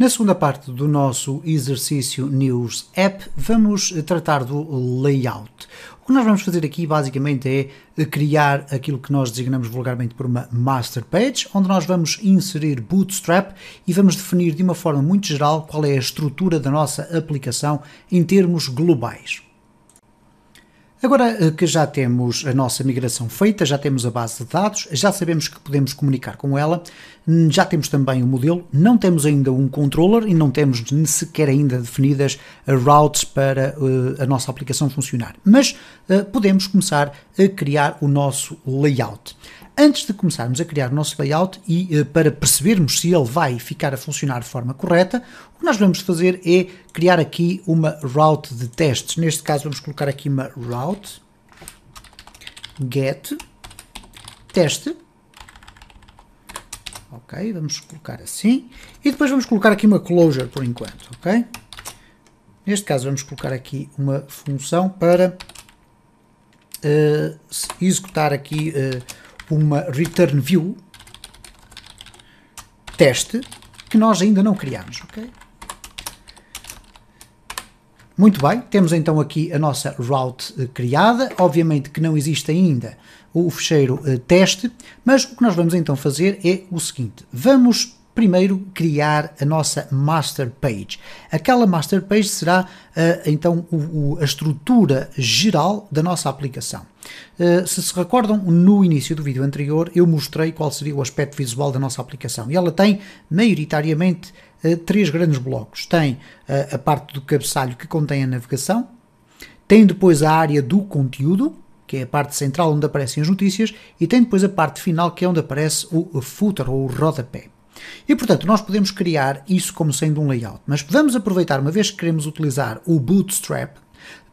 Na segunda parte do nosso exercício News App, vamos tratar do layout. O que nós vamos fazer aqui basicamente é criar aquilo que nós designamos vulgarmente por uma master page, onde nós vamos inserir Bootstrap e vamos definir de uma forma muito geral qual é a estrutura da nossa aplicação em termos globais. Agora eh, que já temos a nossa migração feita, já temos a base de dados, já sabemos que podemos comunicar com ela, hum, já temos também o um modelo, não temos ainda um controller e não temos sequer ainda definidas routes para eh, a nossa aplicação funcionar. Mas eh, podemos começar a criar o nosso layout antes de começarmos a criar o nosso layout e eh, para percebermos se ele vai ficar a funcionar de forma correta, o que nós vamos fazer é criar aqui uma route de testes. Neste caso vamos colocar aqui uma route get teste ok? Vamos colocar assim e depois vamos colocar aqui uma closure por enquanto, ok? Neste caso vamos colocar aqui uma função para uh, executar aqui eh, Tipo uma return view teste que nós ainda não criamos, ok? Muito bem, temos então aqui a nossa route eh, criada, obviamente que não existe ainda o fecheiro eh, teste, mas o que nós vamos então fazer é o seguinte, vamos primeiro criar a nossa master page. Aquela master page será eh, então o, o, a estrutura geral da nossa aplicação. Eh, se se recordam, no início do vídeo anterior eu mostrei qual seria o aspecto visual da nossa aplicação e ela tem maioritariamente eh, três grandes blocos. Tem eh, a parte do cabeçalho que contém a navegação, tem depois a área do conteúdo, que é a parte central onde aparecem as notícias, e tem depois a parte final que é onde aparece o footer ou o rodapé. E portanto, nós podemos criar isso como sendo um layout, mas vamos aproveitar, uma vez que queremos utilizar o Bootstrap,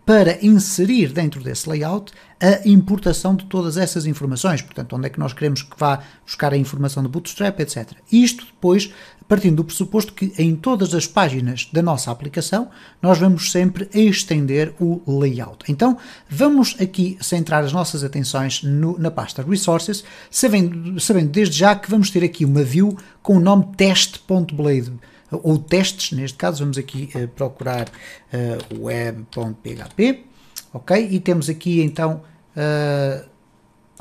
para inserir dentro desse layout a importação de todas essas informações, portanto, onde é que nós queremos que vá buscar a informação do Bootstrap, etc. Isto depois partindo do pressuposto que em todas as páginas da nossa aplicação nós vamos sempre estender o layout. Então vamos aqui centrar as nossas atenções no, na pasta Resources, sabendo, sabendo desde já que vamos ter aqui uma view com o nome test.blade.com ou testes, neste caso, vamos aqui uh, procurar uh, eh, web.php, ok? E temos aqui então, uh,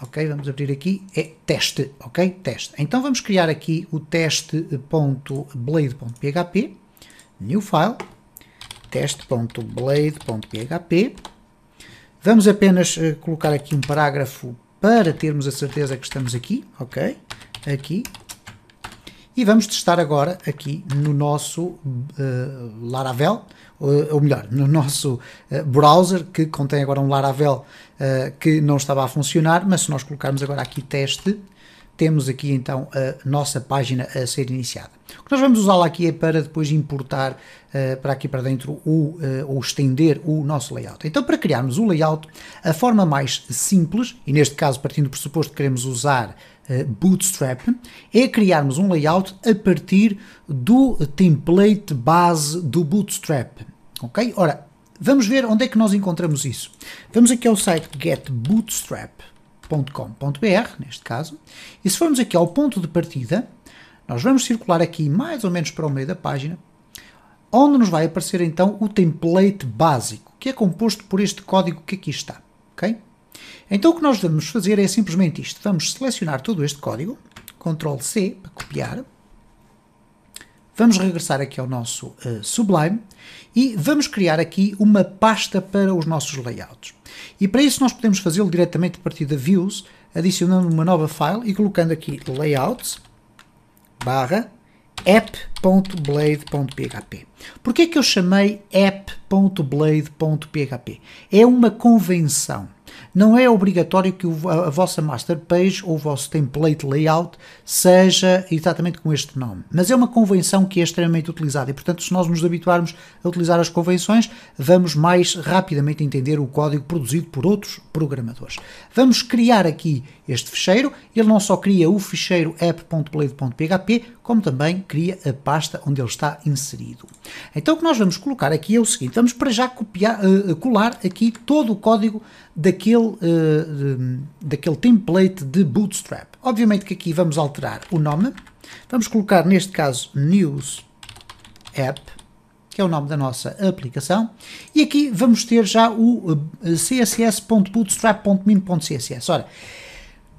ok, vamos abrir aqui, é teste, ok? Teste. Então vamos criar aqui o teste.blade.php, new file, teste.blade.php, vamos apenas colocar aqui um parágrafo para termos a certeza que estamos aqui, ok? Aqui, e vamos testar agora aqui no nosso uh, Laravel, uh, ou melhor, no nosso uh, browser, que contém agora um Laravel que não estava a funcionar, mas se nós colocarmos agora aqui teste, temos aqui então a nossa página a ser iniciada. O que nós vamos usá-la aqui é para depois importar uh, para aqui para dentro o, uh, ou estender o nosso layout. Então, para criarmos o layout, a forma mais simples, e neste caso partindo do pressuposto que queremos usar eh, bootstrap é criarmos um layout a partir do template base do Bootstrap. Ok? Ora, vamos ver onde é que nós encontramos isso. Vamos aqui ao site getbootstrap.com.br, neste caso, e se formos aqui ao ponto de partida, nós vamos circular aqui mais ou menos para o meio da página, onde nos vai aparecer então o template básico, que é composto por este código que aqui está. ok? Então o que nós vamos fazer é simplesmente isto. Vamos selecionar todo este código, Ctrl C para copiar. Vamos regressar aqui ao nosso uh, Sublime e vamos criar aqui uma pasta para os nossos layouts. E para isso nós podemos fazê-lo diretamente a partir da Views, adicionando uma nova file e colocando aqui Layouts barra app.blade.php. Porquê é que eu chamei app.blade.php? É uma convenção. Não é obrigatório que a, vossa master page ou o vosso template layout seja exatamente com este nome. Mas é uma convenção que é extremamente utilizada e, portanto, se nós nos habituarmos a utilizar as convenções, vamos mais rapidamente entender o código produzido por outros programadores. Vamos criar aqui este ficheiro. Ele não só cria o ficheiro app.blade.php, como também cria a pasta onde ele está inserido. Então o que nós vamos colocar aqui é o seguinte, vamos para já copiar, uh, colar aqui todo o código daquele daquele, eh, daquele template de Bootstrap. Obviamente que aqui vamos alterar o nome. Vamos colocar, neste caso, News App, que é o nome da nossa aplicação. E aqui vamos ter já o eh, css.bootstrap.min.css. Ora,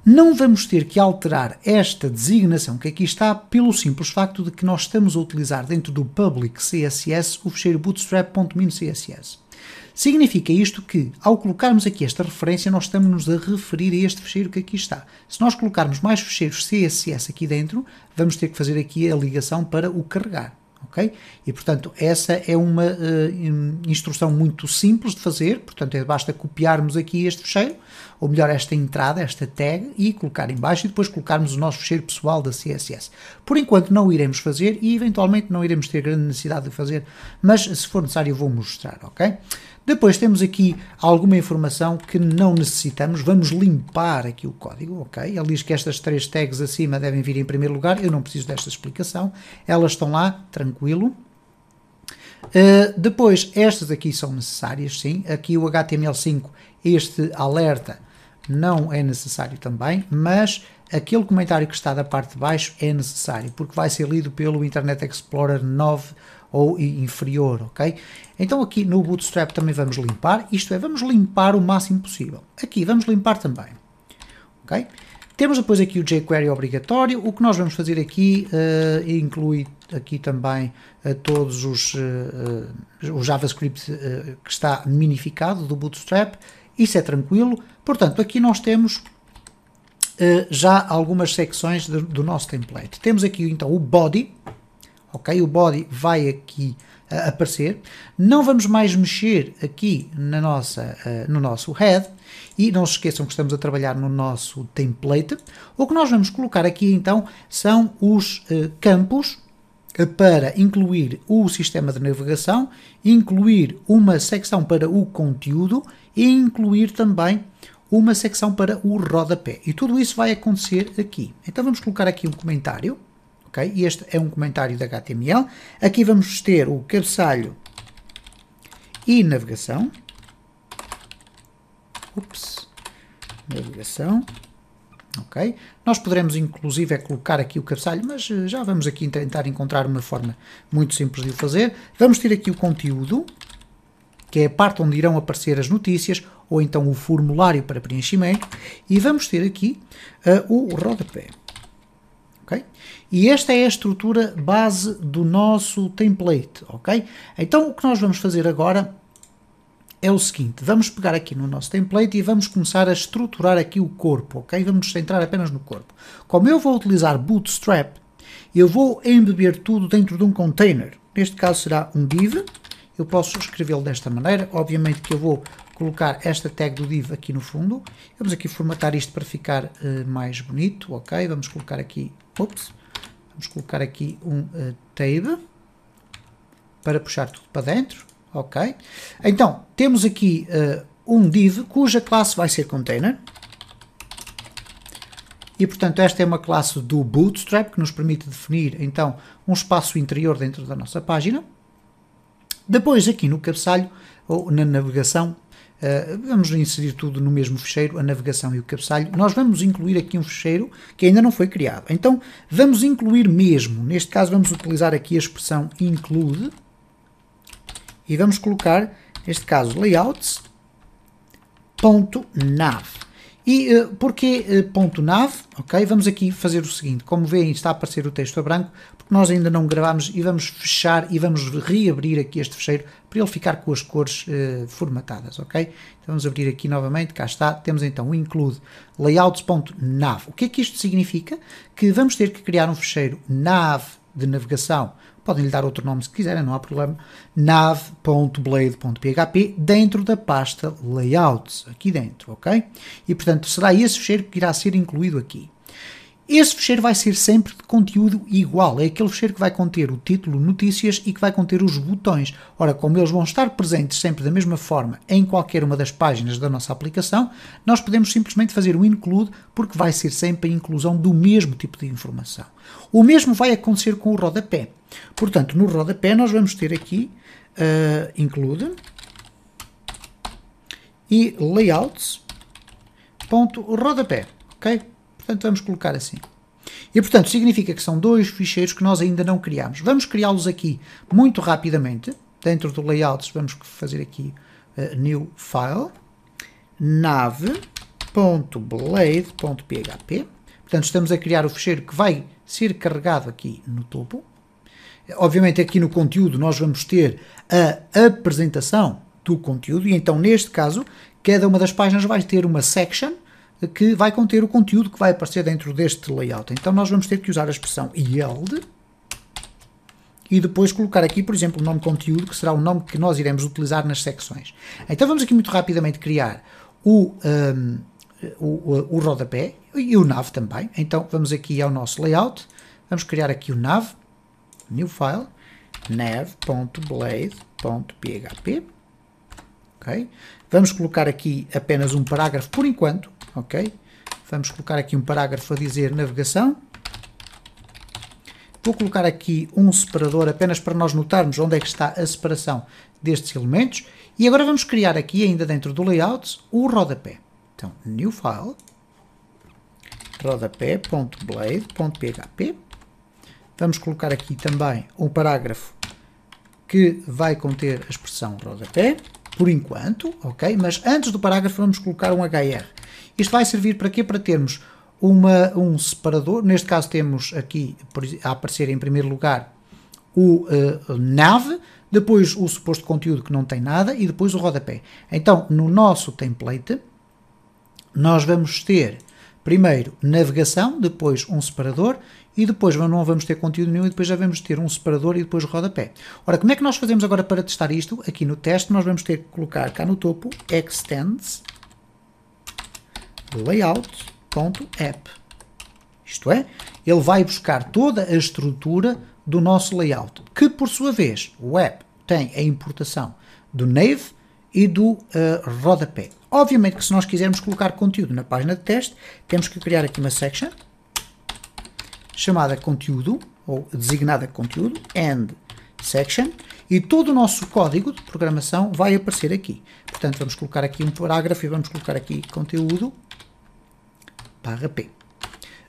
não vamos ter que alterar esta designação que aqui está pelo simples facto de que nós estamos a utilizar dentro do public CSS o fecheiro bootstrap.min.css. Significa isto que, ao colocarmos aqui esta referência, nós estamos-nos a referir a este fecheiro que aqui está. Se nós colocarmos mais fecheiros CSS aqui dentro, vamos ter que fazer aqui a ligação para o carregar. Okay? E portanto, essa é uma uh, instrução muito simples de fazer, portanto, é, basta copiarmos aqui este fecheiro, ou melhor, esta entrada, esta tag, e colocar em baixo e depois colocarmos o nosso fecheiro pessoal da CSS. Por enquanto não o iremos fazer e eventualmente não iremos ter grande necessidade de fazer, mas se for necessário eu vou mostrar, ok? Depois temos aqui alguma informação que não necessitamos, vamos limpar aqui o código, ok? Ele diz que estas três tags acima devem vir em primeiro lugar, eu não preciso desta explicação, elas estão lá, tranquilo, Uh, depois, estas aqui são necessárias, sim. Aqui o HTML5, este alerta, não é necessário também, mas aquele comentário que está da parte de baixo é necessário, porque vai ser lido pelo Internet Explorer 9 ou inferior, ok? Então aqui no Bootstrap também vamos limpar, isto é, vamos limpar o máximo possível. Aqui vamos limpar também, ok? Temos depois aqui o jQuery obrigatório, o que nós vamos fazer aqui uh, inclui aqui também eh, todos os uh, o JavaScript que está minificado do Bootstrap isso é tranquilo. Portanto, aqui nós temos uh, já algumas secções de, do nosso template. Temos aqui então o body, ok? O body vai aqui uh, aparecer. Não vamos mais mexer aqui na nossa, uh, no nosso head e não se esqueçam que estamos a trabalhar no nosso template. O que nós vamos colocar aqui então são os uh, campos para incluir o sistema de navegação, incluir uma secção para o conteúdo e incluir também uma secção para o rodapé. E tudo isso vai acontecer aqui. Então vamos colocar aqui um comentário. Okay? Este é um comentário da HTML. Aqui vamos ter o cabeçalho e navegação. Ups. Navegação ok? Nós poderemos inclusive é colocar aqui o cabeçalho, mas eh, já vamos aqui tentar encontrar uma forma muito simples de o fazer. Vamos ter aqui o conteúdo, que é a parte onde irão aparecer as notícias, ou então o formulário para preenchimento, e vamos ter aqui uh, o rodapé. Okay? E esta é a estrutura base do nosso template, ok? Então o que nós vamos fazer agora é o seguinte, vamos pegar aqui no nosso template e vamos começar a estruturar aqui o corpo, ok? Vamos nos centrar apenas no corpo. Como eu vou utilizar Bootstrap, eu vou embeber tudo dentro de um container. Neste caso será um div, eu posso escrevê-lo desta maneira, obviamente que eu vou colocar esta tag do div aqui no fundo, vamos aqui formatar isto para ficar uh, mais bonito, ok? Vamos colocar aqui, vamos colocar aqui um uh, tab, para puxar tudo para dentro, ok? Então, temos aqui uh, um div cuja classe vai ser container. E, portanto, esta é uma classe do Bootstrap que nos permite definir, então, um espaço interior dentro da nossa página. Depois, aqui no cabeçalho, ou na navegação, Uh, vamos inserir tudo no mesmo fecheiro, a navegação e o cabeçalho. Nós vamos incluir aqui um fecheiro que ainda não foi criado. Então, vamos incluir mesmo. Neste caso, vamos utilizar aqui a expressão include e vamos colocar, neste caso, layouts.nav. E uh, porquê uh, ponto .nav? Ok, vamos aqui fazer o seguinte, como veem está a aparecer o texto a branco, porque nós ainda não gravámos e vamos fechar e vamos reabrir aqui este fecheiro para ele ficar com as cores uh, formatadas, ok? Então vamos abrir aqui novamente, cá está, temos então o include layouts.nav. O que é que isto significa? Que vamos ter que criar um fecheiro nav de navegação. Podem lhe dar outro nome se quiserem, não há problema. nav.blade.php dentro da pasta Layouts, aqui dentro, ok? E portanto será esse fecheiro que irá ser incluído aqui. Esse fecheiro vai ser sempre de conteúdo igual. É aquele fecheiro que vai conter o título, notícias e que vai conter os botões. Ora, como eles vão estar presentes sempre da mesma forma em qualquer uma das páginas da nossa aplicação, nós podemos simplesmente fazer o include porque vai ser sempre a inclusão do mesmo tipo de informação. O mesmo vai acontecer com o rodapé. Portanto, no rodapé nós vamos ter aqui uh, include e layouts.rodapé, ok? Portanto, vamos colocar assim. E, portanto, significa que são dois ficheiros que nós ainda não criámos. Vamos criá-los aqui muito rapidamente. Dentro do layout, vamos fazer aqui uh, new file, nave.blade.php. Portanto, estamos a criar o ficheiro que vai ser carregado aqui no topo. Obviamente, aqui no conteúdo, nós vamos ter a apresentação do conteúdo, e então, neste caso, cada uma das páginas vai ter uma section, que vai conter o conteúdo que vai aparecer dentro deste layout. Então nós vamos ter que usar a expressão yield e depois colocar aqui, por exemplo, o nome conteúdo, que será o nome que nós iremos utilizar nas secções. Então vamos aqui muito rapidamente criar o, um, o, o rodapé e o nav também. Então vamos aqui ao nosso layout, vamos criar aqui o nav, new file, nav.blade.php. Ok? Vamos colocar aqui apenas um parágrafo por enquanto, ok? Vamos colocar aqui um parágrafo a dizer navegação. Vou colocar aqui um separador apenas para nós notarmos onde é que está a separação destes elementos. E agora vamos criar aqui, ainda dentro do layout, o rodapé. Então, new file, rodapé.blade.php. Vamos colocar aqui também um parágrafo que vai conter a expressão rodapé, por enquanto, ok? Mas antes do parágrafo vamos colocar um hr. Isto vai servir para quê? Para termos uma, um separador, neste caso temos aqui a aparecer em primeiro lugar o uh, nave, depois o suposto conteúdo que não tem nada e depois o rodapé. Então, no nosso template, nós vamos ter primeiro navegação, depois um separador e depois não vamos ter conteúdo nenhum e depois já vamos ter um separador e depois rodapé. Ora, como é que nós fazemos agora para testar isto? Aqui no teste nós vamos ter que colocar cá no topo extends layout.app. Isto é, ele vai buscar toda a estrutura do nosso layout, que por sua vez, o app tem a importação do nave e do uh, rodapé. Obviamente que se nós quisermos colocar conteúdo na página de teste, temos que criar aqui uma section chamada conteúdo, ou designada conteúdo, and section, e todo o nosso código de programação vai aparecer aqui. Portanto, vamos colocar aqui um parágrafo e vamos colocar aqui conteúdo barra P.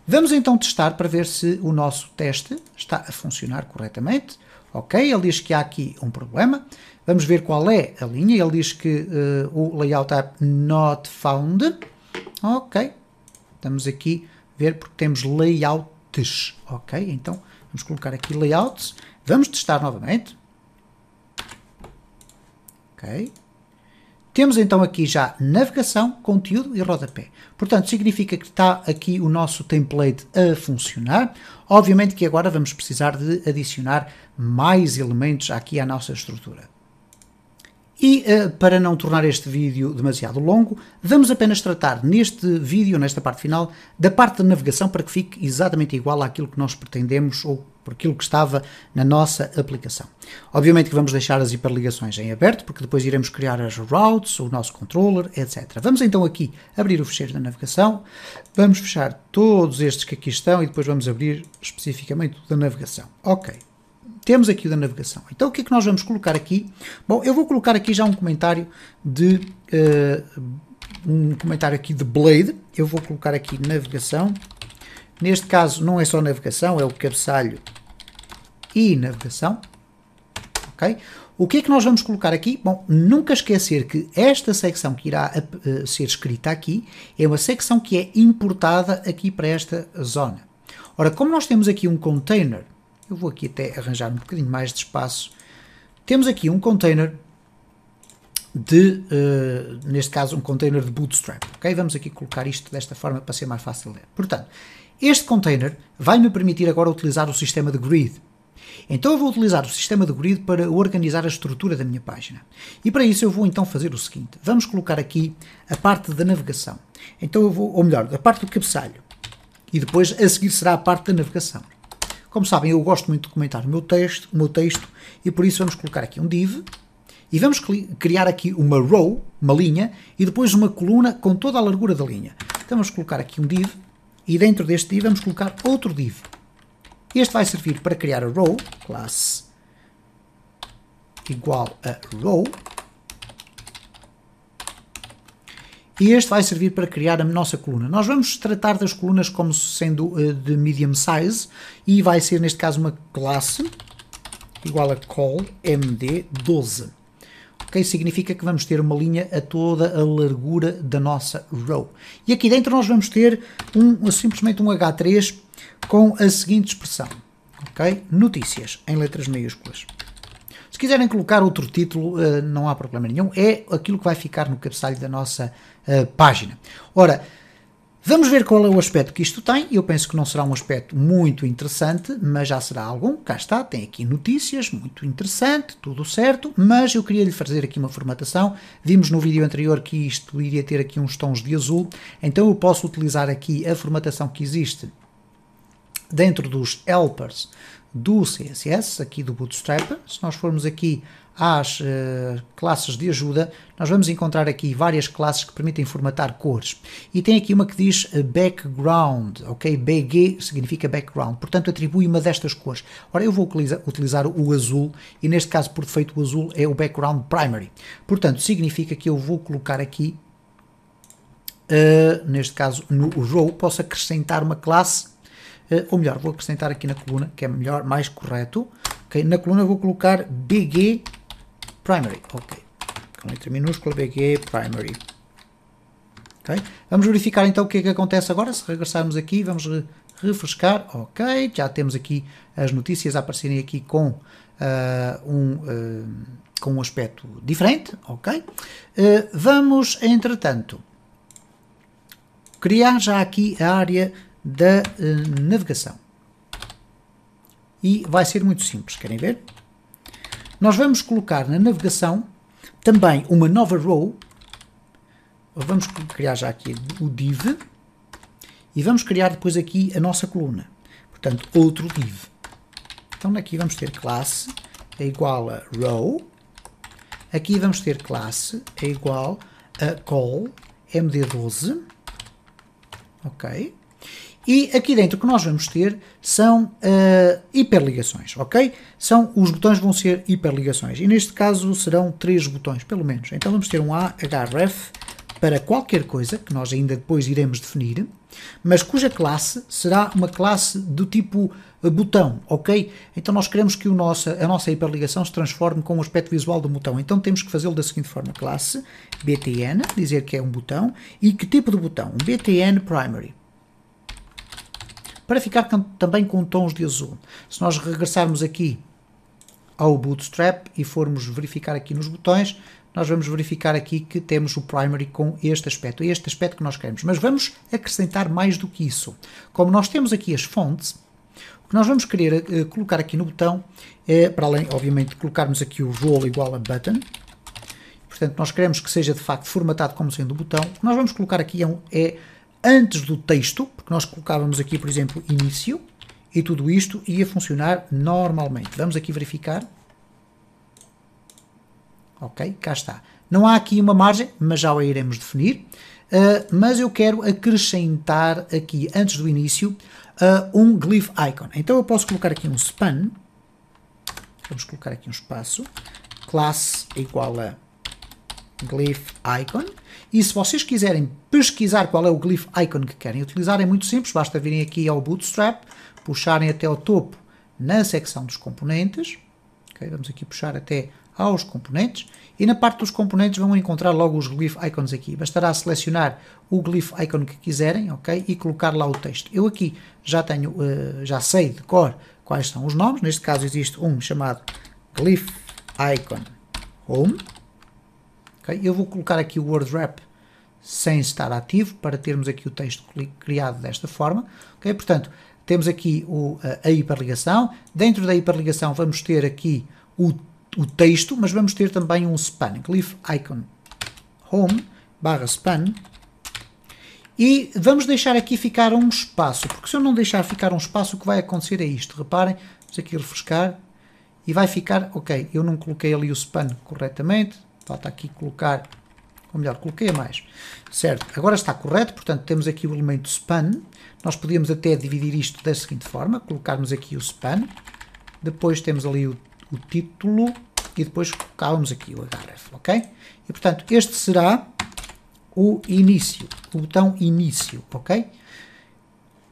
Vamos então testar para ver se o nosso teste está a funcionar corretamente. Ok, ele diz que há aqui um problema. Vamos ver qual é a linha. Ele diz que uh, o layout app not found. Ok, estamos aqui a ver porque temos layouts. Ok, então vamos colocar aqui layouts. Vamos testar novamente. Ok, temos então aqui já navegação, conteúdo e rodapé. Portanto, significa que está aqui o nosso template a funcionar. Obviamente que agora vamos precisar de adicionar mais elementos aqui à nossa estrutura. E eh, para não tornar este vídeo demasiado longo, vamos apenas tratar neste vídeo, nesta parte final, da parte de navegação para que fique exatamente igual àquilo que nós pretendemos ou por aquilo que estava na nossa aplicação. Obviamente que vamos deixar as hiperligações em aberto, porque depois iremos criar as routes, o nosso controller, etc. Vamos então aqui abrir o fecheiro da navegação, vamos fechar todos estes que aqui estão e depois vamos abrir especificamente o da navegação. Ok, temos aqui o da navegação. Então o que é que nós vamos colocar aqui? Bom, eu vou colocar aqui já um comentário de... Uh, um comentário aqui de Blade. Eu vou colocar aqui navegação. Neste caso não é só navegação, é o cabeçalho e navegação. Ok? O que é que nós vamos colocar aqui? Bom, nunca esquecer que esta secção que irá uh, ser escrita aqui é uma secção que é importada aqui para esta zona. Ora, como nós temos aqui um container eu vou aqui até arranjar um bocadinho mais de espaço. Temos aqui um container de, uh, neste caso, um container de bootstrap. Okay? Vamos aqui colocar isto desta forma para ser mais fácil de ler. Portanto, este container vai me permitir agora utilizar o sistema de grid. Então eu vou utilizar o sistema de grid para organizar a estrutura da minha página. E para isso eu vou então fazer o seguinte. Vamos colocar aqui a parte da navegação. Então eu vou, ou melhor, a parte do cabeçalho. E depois a seguir será a parte da navegação. Como sabem, eu gosto muito de comentar o meu texto, o meu texto e por isso vamos colocar aqui um div e vamos criar aqui uma row, uma linha, e depois uma coluna com toda a largura da linha. Então vamos colocar aqui um div e dentro deste div vamos colocar outro div. Este vai servir para criar a row, classe igual a row, E este vai servir para criar a nossa coluna. Nós vamos tratar das colunas como sendo uh, de medium size e vai ser neste caso uma classe igual a call md12. Ok? Significa que vamos ter uma linha a toda a largura da nossa row. E aqui dentro nós vamos ter um, simplesmente um H3 com a seguinte expressão. Ok? Notícias em letras maiúsculas. Se quiserem colocar outro título, eh, não há problema nenhum. É aquilo que vai ficar no cabeçalho da nossa eh, página. Ora, vamos ver qual é o aspecto que isto tem. Eu penso que não será um aspecto muito interessante, mas já será algum. Cá está, tem aqui notícias, muito interessante, tudo certo, mas eu queria lhe fazer aqui uma formatação. Vimos no vídeo anterior que isto iria ter aqui uns tons de azul, então eu posso utilizar aqui a formatação que existe dentro dos helpers do CSS, aqui do Bootstrap. Se nós formos aqui às uh, classes de ajuda, nós vamos encontrar aqui várias classes que permitem formatar cores. E tem aqui uma que diz eh, background, ok? BG significa background, portanto atribui uma destas cores. Ora, eu vou utilizar, o azul e neste caso por defeito o azul é o background primary. Portanto, significa que eu vou colocar aqui Uh, neste caso no row, posso acrescentar uma classe, uh, ou melhor, vou acrescentar aqui na coluna, que é melhor, mais correto. Okay? Na coluna vou colocar bg primary, ok. Com letra minúscula, BG, primary. Okay. Vamos verificar então o que é que acontece agora, se regressarmos aqui, vamos re refrescar, ok, já temos aqui as notícias a aparecerem aqui com uh, um... Uh, com um aspecto diferente, ok? Uh, vamos, entretanto, criar já aqui a área da uh, navegação. E vai ser muito simples, querem ver? Nós vamos colocar na navegação também uma nova row. Vamos criar já aqui o div e vamos criar depois aqui a nossa coluna. Portanto, outro div. Então aqui vamos ter classe é igual a row. Aqui vamos ter classe é igual a call md12. Ok. E aqui dentro o que nós vamos ter são uh, hiperligações, ok? São, os botões vão ser hiperligações. E neste caso serão três botões, pelo menos. Então vamos ter um href para qualquer coisa, que nós ainda depois iremos definir, mas cuja classe será uma classe do tipo eh, botão, ok? Então nós queremos que o nosso a nossa hiperligação se transforme com o aspecto visual do botão. Então temos que fazê-lo da seguinte forma, classe btn, dizer que é um botão, e que tipo de botão? Um btn primary para ficar também com tons de azul. Se nós regressarmos aqui ao Bootstrap e formos verificar aqui nos botões, nós vamos verificar aqui que temos o primary com este aspecto, este aspecto que nós queremos. Mas vamos acrescentar mais do que isso. Como nós temos aqui as fontes, o que nós vamos querer uh, colocar aqui no botão é, para além, obviamente, de colocarmos aqui o role igual a button, portanto nós queremos que seja de facto formatado como sendo o botão, o que nós vamos colocar aqui é, um, é antes do texto, porque nós colocávamos aqui, por exemplo, início, e tudo isto ia funcionar normalmente. Vamos aqui verificar. Ok, cá está. Não há aqui uma margem, mas já a iremos definir. Uh, mas eu quero acrescentar aqui, antes do início, uh, um glyph icon. Então eu posso colocar aqui um span. Vamos colocar aqui um espaço. Classe igual a glyph icon. E se vocês quiserem pesquisar qual é o glyph icon que querem utilizar, é muito simples, basta virem aqui ao Bootstrap, puxarem até ao topo na secção dos componentes, okay, vamos aqui puxar até aos componentes, e na parte dos componentes vão encontrar logo os glyph icons aqui. Bastará selecionar o glyph icon que quiserem, ok, e colocar lá o texto. Eu aqui já tenho, uh, já sei de cor quais são os nomes, neste caso existe um chamado glyph icon home, Okay? Eu vou colocar aqui o word wrap sem estar ativo para termos aqui o texto criado desta forma. Okay? Portanto, temos aqui o, a hiperligação. Dentro da hiperligação vamos ter aqui o, o texto, mas vamos ter também um span. Cliff icon home barra span e vamos deixar aqui ficar um espaço, porque se eu não deixar ficar um espaço, o que vai acontecer é isto. Reparem, vamos aqui refrescar e vai ficar, ok, eu não coloquei ali o span corretamente, falta aqui colocar, ou melhor, coloquei mais, certo? Agora está correto, portanto temos aqui o elemento span, nós podíamos até dividir isto da seguinte forma, colocarmos aqui o span, depois temos ali o, o título e depois colocávamos aqui o href, ok? E portanto este será o início, o botão início, ok?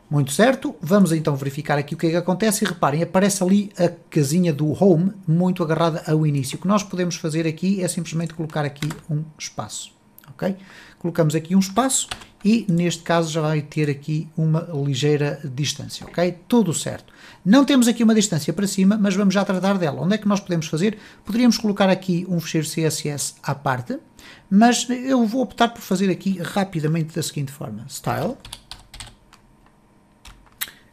Muito certo, vamos então verificar aqui o que é que acontece e reparem, aparece ali a casinha do home muito agarrada ao início. O que nós podemos fazer aqui é simplesmente colocar aqui um espaço, ok? Colocamos aqui um espaço e neste caso já vai ter aqui uma ligeira distância, ok? Tudo certo. Não temos aqui uma distância para cima, mas vamos já tratar dela. Onde é que nós podemos fazer? Poderíamos colocar aqui um fecheiro CSS à parte, mas eu vou optar por fazer aqui rapidamente da seguinte forma. Style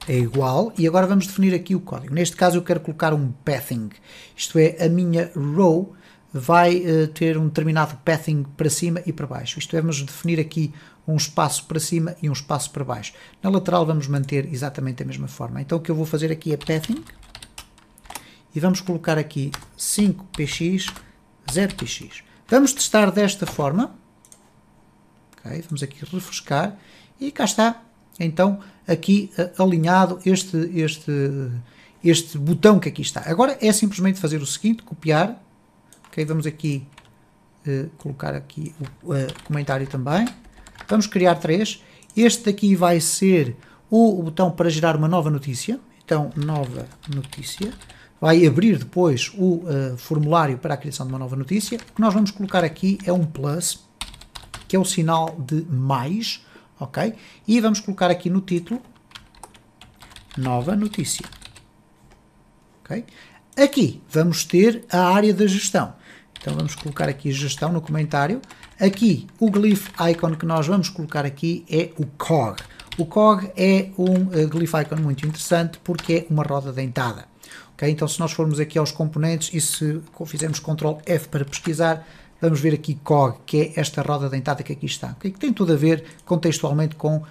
é igual, e agora vamos definir aqui o código. Neste caso eu quero colocar um pathing, isto é, a minha row vai uh, ter um determinado pathing para cima e para baixo, isto é, vamos definir aqui um espaço para cima e um espaço para baixo. Na lateral vamos manter exatamente a mesma forma, então o que eu vou fazer aqui é pathing, e vamos colocar aqui 5px, 0px. Vamos testar desta forma, okay, vamos aqui refrescar, e cá está, então aqui eh, alinhado este, este, este botão que aqui está. Agora é simplesmente fazer o seguinte, copiar, ok, vamos aqui uh, colocar aqui o uh, comentário também, vamos criar três, este daqui vai ser o botão para gerar uma nova notícia, então nova notícia, vai abrir depois o uh, formulário para a criação de uma nova notícia, o que nós vamos colocar aqui é um plus, que é o sinal de mais, ok? E vamos colocar aqui no título nova notícia, ok? Aqui vamos ter a área da gestão. Então vamos colocar aqui gestão no comentário. Aqui o glyph icon que nós vamos colocar aqui é o COG. O COG é um uh, eh, glyph icon muito interessante porque é uma roda dentada. ok Então se nós formos aqui aos componentes e se fizermos Ctrl F para pesquisar, vamos ver aqui COG, que é esta roda dentada que aqui está, que tem tudo a ver contextualmente com uh,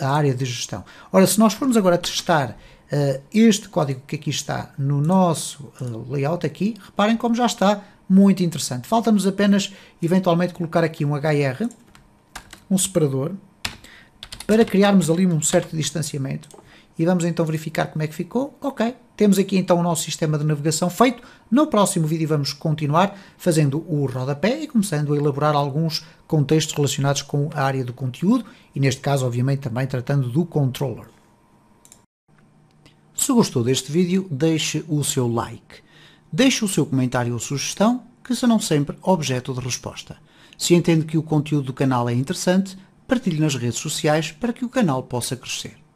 a área de gestão. Ora, se nós formos agora testar uh, este código que aqui está no nosso uh, layout aqui, reparem como já está muito interessante. Falta-nos apenas, eventualmente, colocar aqui um HR, um separador, para criarmos ali um certo distanciamento. E vamos então verificar como é que ficou. Ok, temos aqui então o nosso sistema de navegação feito. No próximo vídeo vamos continuar fazendo o rodapé e começando a elaborar alguns contextos relacionados com a área do conteúdo e neste caso obviamente também tratando do controller. Se gostou deste vídeo, deixe o seu like. Deixe o seu comentário ou sugestão, que serão sempre objeto de resposta. Se entende que o conteúdo do canal é interessante, partilhe nas redes sociais para que o canal possa crescer.